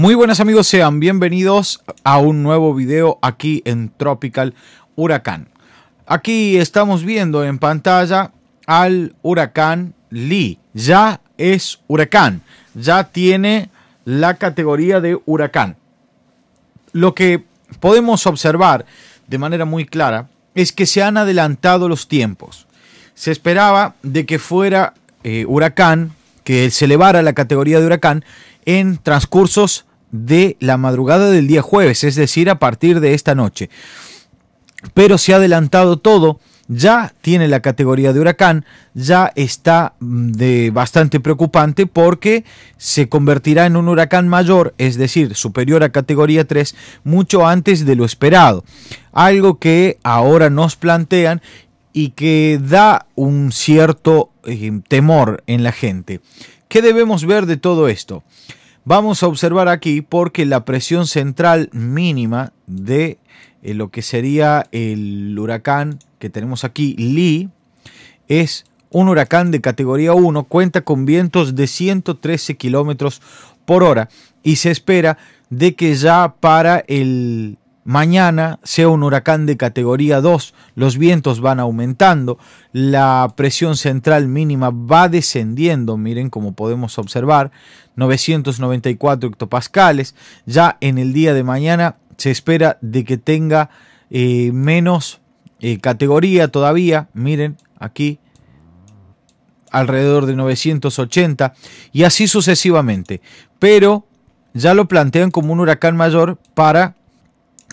Muy buenas amigos, sean bienvenidos a un nuevo video aquí en Tropical Huracán. Aquí estamos viendo en pantalla al huracán Lee. Ya es huracán, ya tiene la categoría de huracán. Lo que podemos observar de manera muy clara es que se han adelantado los tiempos. Se esperaba de que fuera eh, huracán, que se elevara la categoría de huracán en transcursos de la madrugada del día jueves, es decir, a partir de esta noche. Pero se ha adelantado todo, ya tiene la categoría de huracán, ya está mm, de bastante preocupante porque se convertirá en un huracán mayor, es decir, superior a categoría 3, mucho antes de lo esperado. Algo que ahora nos plantean y que da un cierto eh, temor en la gente. ¿Qué debemos ver de todo esto? Vamos a observar aquí porque la presión central mínima de eh, lo que sería el huracán que tenemos aquí, Lee, es un huracán de categoría 1, cuenta con vientos de 113 kilómetros por hora y se espera de que ya para el Mañana sea un huracán de categoría 2, los vientos van aumentando, la presión central mínima va descendiendo, miren como podemos observar, 994 hectopascales, ya en el día de mañana se espera de que tenga eh, menos eh, categoría todavía, miren aquí alrededor de 980 y así sucesivamente, pero ya lo plantean como un huracán mayor para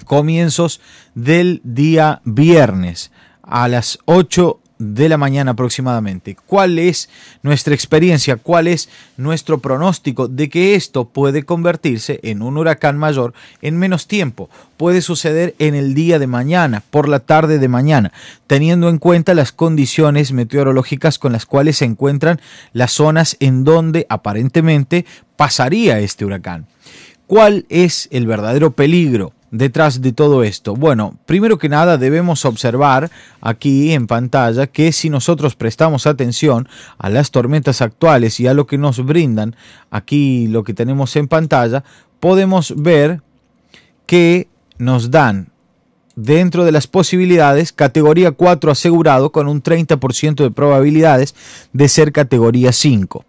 comienzos del día viernes a las 8 de la mañana aproximadamente. ¿Cuál es nuestra experiencia? ¿Cuál es nuestro pronóstico de que esto puede convertirse en un huracán mayor en menos tiempo? Puede suceder en el día de mañana, por la tarde de mañana, teniendo en cuenta las condiciones meteorológicas con las cuales se encuentran las zonas en donde aparentemente pasaría este huracán. ¿Cuál es el verdadero peligro? detrás de todo esto? Bueno, primero que nada debemos observar aquí en pantalla que si nosotros prestamos atención a las tormentas actuales y a lo que nos brindan, aquí lo que tenemos en pantalla, podemos ver que nos dan dentro de las posibilidades categoría 4 asegurado con un 30% de probabilidades de ser categoría 5.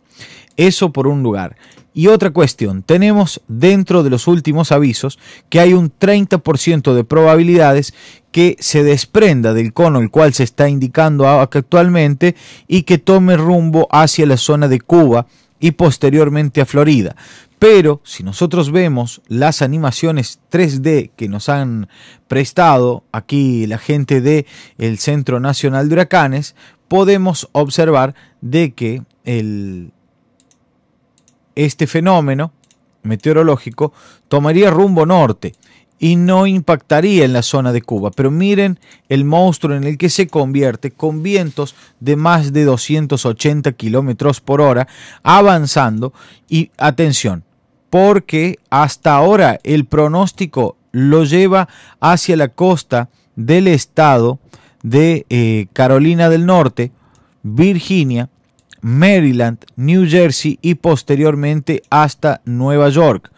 Eso por un lugar. Y otra cuestión, tenemos dentro de los últimos avisos que hay un 30% de probabilidades que se desprenda del cono el cual se está indicando actualmente y que tome rumbo hacia la zona de Cuba y posteriormente a Florida. Pero si nosotros vemos las animaciones 3D que nos han prestado aquí la gente de el Centro Nacional de Huracanes, podemos observar de que el este fenómeno meteorológico tomaría rumbo norte y no impactaría en la zona de Cuba. Pero miren el monstruo en el que se convierte con vientos de más de 280 kilómetros por hora avanzando. Y atención, porque hasta ahora el pronóstico lo lleva hacia la costa del estado de eh, Carolina del Norte, Virginia, Maryland, New Jersey y posteriormente hasta Nueva York.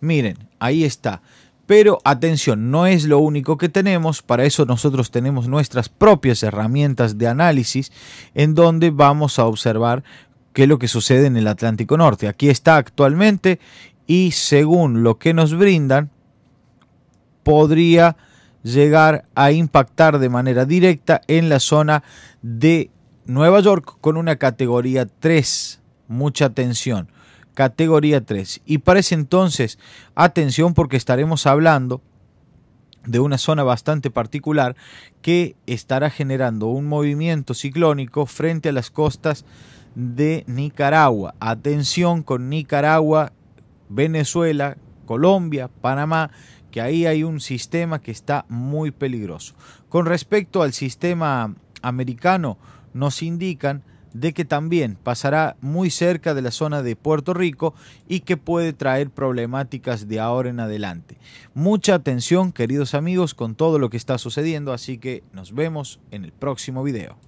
Miren, ahí está. Pero atención, no es lo único que tenemos, para eso nosotros tenemos nuestras propias herramientas de análisis en donde vamos a observar qué es lo que sucede en el Atlántico Norte. Aquí está actualmente y según lo que nos brindan, podría llegar a impactar de manera directa en la zona de Nueva York con una categoría 3. Mucha atención. Categoría 3. Y parece entonces, atención porque estaremos hablando de una zona bastante particular que estará generando un movimiento ciclónico frente a las costas de Nicaragua. Atención con Nicaragua, Venezuela, Colombia, Panamá, que ahí hay un sistema que está muy peligroso. Con respecto al sistema americano, nos indican de que también pasará muy cerca de la zona de Puerto Rico y que puede traer problemáticas de ahora en adelante. Mucha atención, queridos amigos, con todo lo que está sucediendo, así que nos vemos en el próximo video.